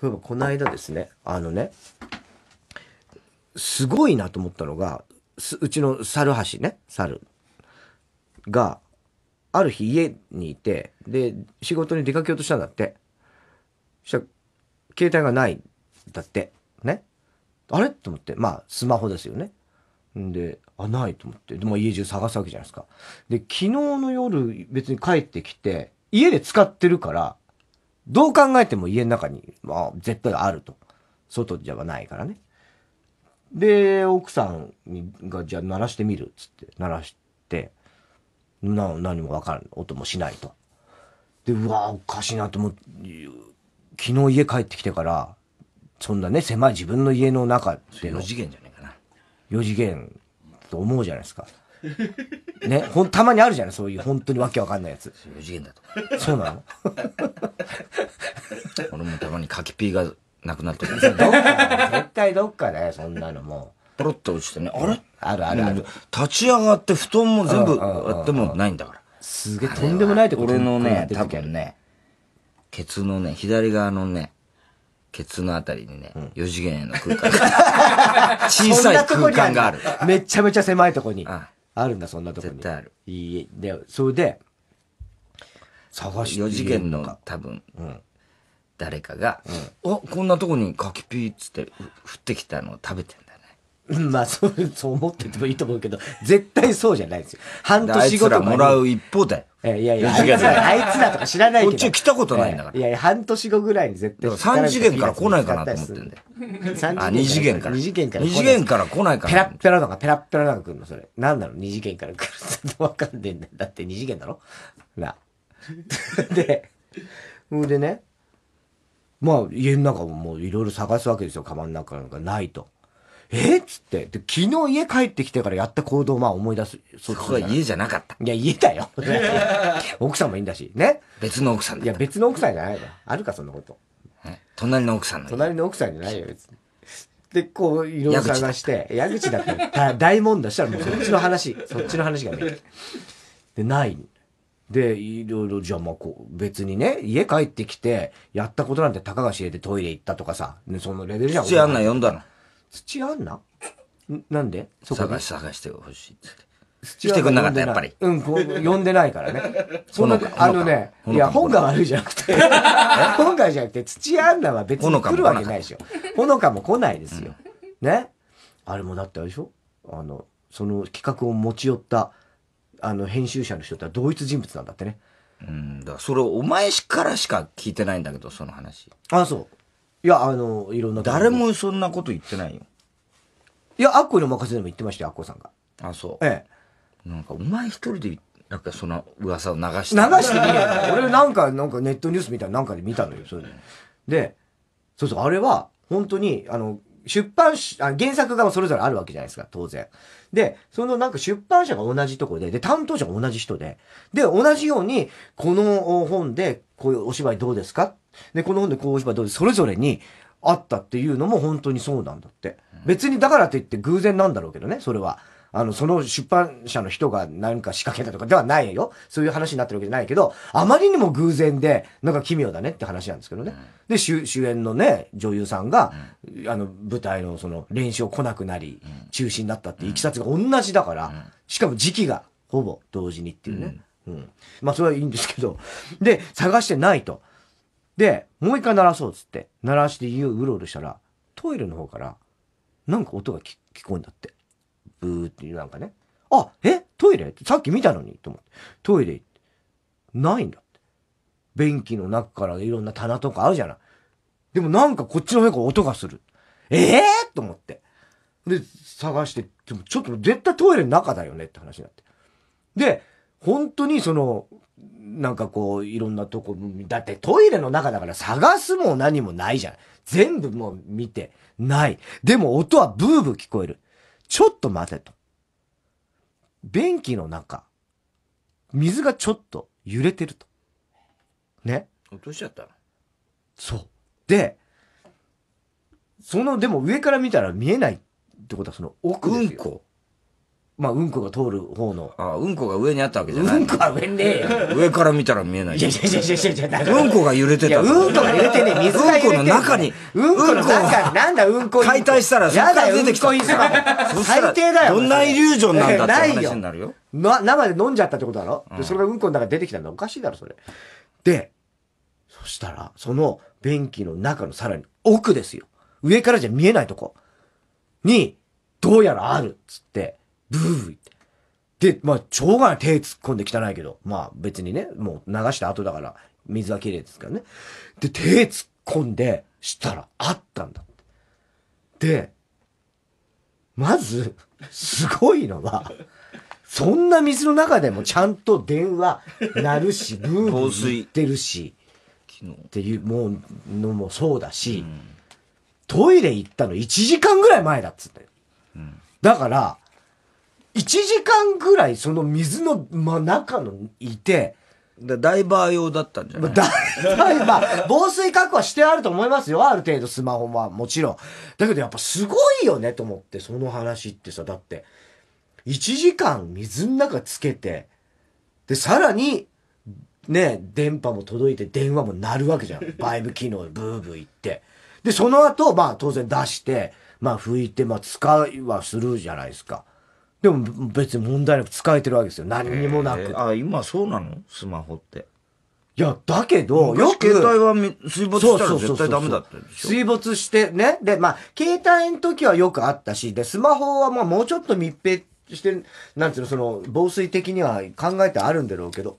そういえばこの間ですね、あのね、すごいなと思ったのが、うちの猿橋ね、猿が、ある日家にいて、で、仕事に出かけようとしたんだって。したら、携帯がないだって。ね。あれと思って、まあ、スマホですよね。んで、あ、ないと思って。で、も家中探すわけじゃないですか。で、昨日の夜、別に帰ってきて、家で使ってるから、どう考えても家の中に、まあ、絶対あると。外じゃないからね。で、奥さんが、じゃあ鳴らしてみるっつって、鳴らして、な、何もわからん。音もしないと。で、うわおかしいなと思って、昨日家帰ってきてから、そんなね、狭い自分の家の中での。4次元じゃないかな。4次元と思うじゃないですか。ね、ほん、たまにあるじゃないそういう、本当にわけわかんないやつ。そういう次元だと。そうなの 俺もたまに柿ピーがなくなってる。どっか、絶対どっかだよ、そんなのもう。ポロッと落ちてね、あれあるあるある。立ち上がって布団も全部あってもないんだから。すげえ、とんでもないとこ俺のね、多分ね、ケツのね、左側のね、ケツのあたりにね、う4次元の空間が。小さい空間がある。めちゃめちゃ狭いとこに。あああるんだ、そんなとこに。絶対ある。いいで、それで、探して4次元の多分、うん、誰かが、うん、あこんなとこに柿ピーっつって降ってきたのを食べてんだねまあそうそう思っててもいいと思うけど絶対そうじゃないですよ半年後とかにあいつらもらう一方で。いやいや、あいつあいつだとか知らないけど。こっち来たことないんだから。いやいや、半年後ぐらいに絶対。3次元から来ないかなと思ってんだよ。あ、2次元から。2次元から。次元から来ないかな。ペラッペラのか、ペラッペラなんか来るの、それ。なんなの ?2 次元から来るってわかんねえんだよ。だって2次元だろな。で、ほんでね、まあ、家の中ももういろいろ探すわけですよ。カバンの中なんかないと。えっつって。で、昨日家帰ってきてからやった行動をまあ思い出す。そこが家じゃなかった。いや、家だよ。奥さんもいいんだし。ね。別の奥さんだ。いや、別の奥さんじゃないわ。あるか、そんなこと。隣の奥さんの隣の奥さんじゃないよ、別に。で、こう、いろいろ探して、矢口だった 大問題したらもうそっちの話、そっちの話がね。で、ない。で、いろいろ、じゃあまあこう、別にね、家帰ってきて、やったことなんてたかが知れてトイレ行ったとかさ、ね、そのレベルじゃん。普ちあんな、呼んだの。土あんななんでそこ探し探してほしいっって。来てくんなかったやっぱり。うん、呼んでないからね。そのあのね、いや、本が悪いじゃなくて、本がじゃなくて、土アンナは別に来るわけないでしょ。ほのかも来ないですよ。ね。あれもだってあれでしょあの、その企画を持ち寄った、あの、編集者の人って同一人物なんだってね。うん、だからそれをお前からしか聞いてないんだけど、その話。あ、そう。いや、あの、いろんな。誰もそんなこと言ってないよ。いや、アッコにお任せでも言ってましたよ、アッコさんが。あ、そう。ええ。なんか、お前一人で、なんかその噂を流して。流してみよ。俺なんか、なんかネットニュースみたいななんかで見たのよ、それで。で、そうそう、あれは、本当に、あの、出版し、あ原作がそれぞれあるわけじゃないですか、当然。で、そのなんか出版社が同じとこで、で、担当者が同じ人で、で、同じように、この本で、こういうお芝居どうですかで、この本でこうお芝居どうですそれぞれにあったっていうのも本当にそうなんだって。別にだからといって偶然なんだろうけどね、それは。あの、その出版社の人が何か仕掛けたとかではないよ。そういう話になってるわけじゃないけど、あまりにも偶然で、なんか奇妙だねって話なんですけどね。で、主演のね、女優さんが、あの、舞台のその練習を来なくなり、中止になったっていきさつが同じだから、しかも時期がほぼ同時にっていうね。うん。まあ、それはいいんですけど。で、探してないと。で、もう一回鳴らそうっつって、鳴らして家をうろうろしたら、トイレの方から、なんか音が聞こえんだって。ブーっていうなんかね。あ、えトイレさっき見たのにと思って。トイレ行って。ないんだって。便器の中からいろんな棚とかあるじゃない。でもなんかこっちの方から音がする。ええー、と思って。で、探して、でもちょっと絶対トイレの中だよねって話になって。で、本当にその、なんかこう、いろんなとこ、だってトイレの中だから探すも何もないじゃん。全部もう見て、ない。でも音はブーブー聞こえる。ちょっと待てと。便器の中、水がちょっと揺れてると。ね。落としちゃったそう。で、その、でも上から見たら見えないってことはその奥ですよ。うんこ。まあ、うんこが通る方の。ああ、うんこが上にあったわけじゃない。うんこは上ねえよ。上から見たら見えない。いやいやいやいやいやうんこが揺れてた。うんこが揺れてねえ。水が揺れてうんこの中に。うんこの中に。なんだうんこ解体したら、そっか出てきた。うんこ最低だよ。どんなイリュージョンなんだって話になるよ。な、生で飲んじゃったってことだろで、それがうんこの中に出てきたんだ。おかしいだろ、それ。で、そしたら、その便器の中のさらに奥ですよ。上からじゃ見えないとこ。に、どうやらあるつって、ブーって。で、まあ、しょうがない。手突っ込んで汚いけど。まあ、別にね、もう流した後だから、水は綺麗ですからね。で、手突っ込んで、したら、あったんだって。で、まず、すごいのは、そんな水の中でもちゃんと電話鳴るし、ブーブー言ってるし、っていうもうのもそうだし、うん、トイレ行ったの1時間ぐらい前だっつって。うん、だから、1時間ぐらいその水の中のいて、だダイバー用だったんじゃないダイバー、防水確保してあると思いますよ。ある程度スマホはもちろん。だけどやっぱすごいよねと思って、その話ってさ、だって、1時間水の中つけて、で、さらに、ね、電波も届いて電話も鳴るわけじゃん。バイブ機能ブーブー言って。で、その後、まあ当然出して、まあ拭いて、まあ使いはするじゃないですか。でも別に問題なく使えてるわけですよ。何にもなく。えー、あ、今そうなのスマホって。いや、だけど、よく。携帯は水没したら絶対ダメだったでしょ。水没してね。で、まあ、携帯の時はよくあったし、で、スマホはまあもうちょっと密閉して、なんていうの、その、防水的には考えてあるんだろうけど、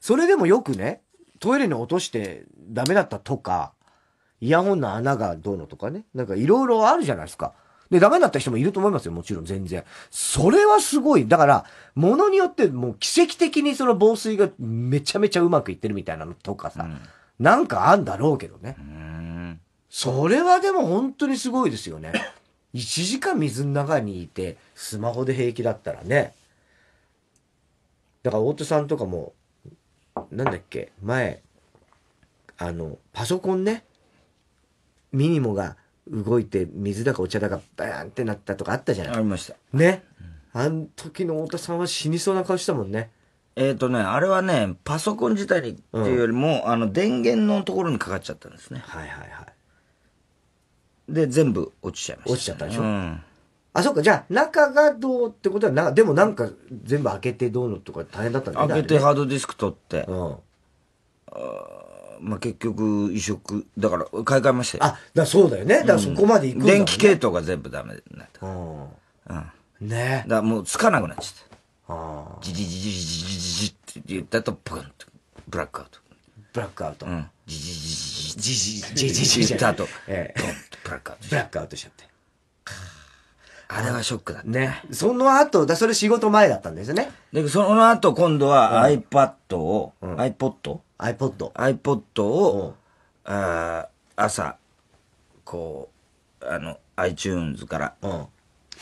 それでもよくね、トイレに落としてダメだったとか、イヤホンの穴がどうのとかね、なんかいろいろあるじゃないですか。で、ダメになった人もいると思いますよ、もちろん全然。それはすごい。だから、ものによってもう奇跡的にその防水がめちゃめちゃうまくいってるみたいなのとかさ、うん、なんかあんだろうけどね。それはでも本当にすごいですよね。1時間水の中にいて、スマホで平気だったらね。だから、大手さんとかも、なんだっけ、前、あの、パソコンね、ミニモが、動いて水だかお茶だかバーンってなったとかあったじゃないありましたね、うん、あの時の太田さんは死にそうな顔したもんねえっ、ー、とねあれはねパソコン自体にっていうよりも、うん、あの電源のところにかかっちゃったんですねはいはいはいで全部落ちちゃいました、ね、落ちちゃったでしょ、うん、あそっかじゃあ中がどうってことはなでもなんか全部開けてどうのとか大変だったんだ、ね、開けてハードディスク取ってうんあまあ、結局移植だから買い替えましたよあだそうだよねだそこまでいくんだ、ねうん、電気系統が全部ダメになったうんねだもうつかなくなっちゃったジジじじじじじじって言ったとプンとブラックアウトブラックアウトうんじじじじじじじジジジ言った後ええブラックアウトブラックアウトしちゃってあれはショックだったねその後だそれ仕事前だったんですよねでその後今度は iPad を iPod iPod。iPod を、あ朝、こう、あの、iTunes から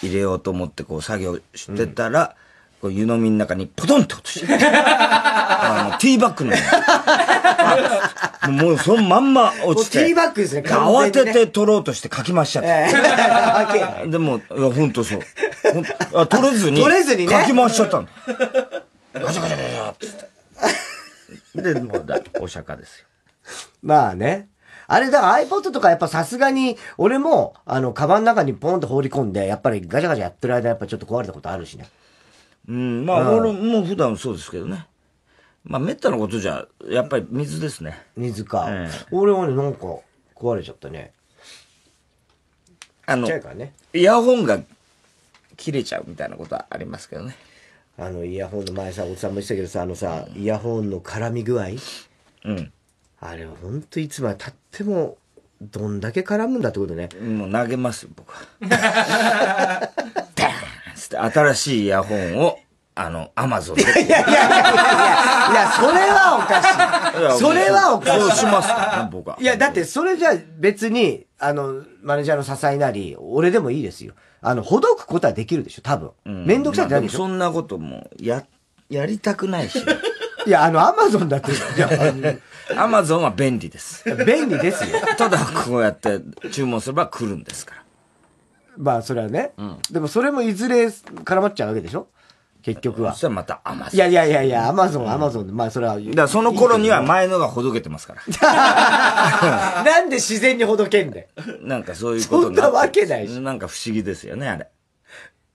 入れようと思ってこう作業してたら、こう湯飲みの中にポトンって落として。あの、ティーバッグの。もうそのまんま落ちて。ティーバッグですね、慌てて取ろうとしてかきましちゃった。でも、いや、ほそう。あ取れずに。取れずにね。かき回しちゃったの。ガチャガチャガチで、もうだ、お釈迦ですよ。まあね。あれだ、から iPod とかやっぱさすがに、俺も、あの、カバンの中にポンと放り込んで、やっぱりガチャガチャやってる間、やっぱちょっと壊れたことあるしね。うん、まあ、俺も普段そうですけどね。まあ、滅多なことじゃ、やっぱり水ですね。水か。俺はね、なんか、壊れちゃったね。あの、ね、イヤホンが切れちゃうみたいなことはありますけどね。あのイヤホンの前さおっさんも言ってたけどさあのさ、イヤホンの絡み具合うんあれは本当いつまでたってもどんだけ絡むんだってことねもう投げますよ僕はバ って新しいイヤホンをあの、アマゾンで。いやいやいやいや、それはおかしい。それはおかしい。そうしますか、僕は。いや、だってそれじゃ別に、あの、マネージャーの支えなり、俺でもいいですよ。あの、ほどくことはできるでしょ、多分。うん、めんどくさいってなでしょ。そんなことも、や、やりたくないし。いや、あの、アマゾンだって、アマゾンは便利です。便利ですよ。ただ、こうやって注文すれば来るんですから。まあ、それはね。うん、でも、それもいずれ絡まっちゃうわけでしょ結局は。そしたらまたアマゾン。いやいやいやいや、アマゾン、アマゾンで、まあそれは。だからその頃には前のがほどけてますから。なんで自然にほどけんだよ。なんかそういうことなんなわけないし。なんか不思議ですよね、あれ。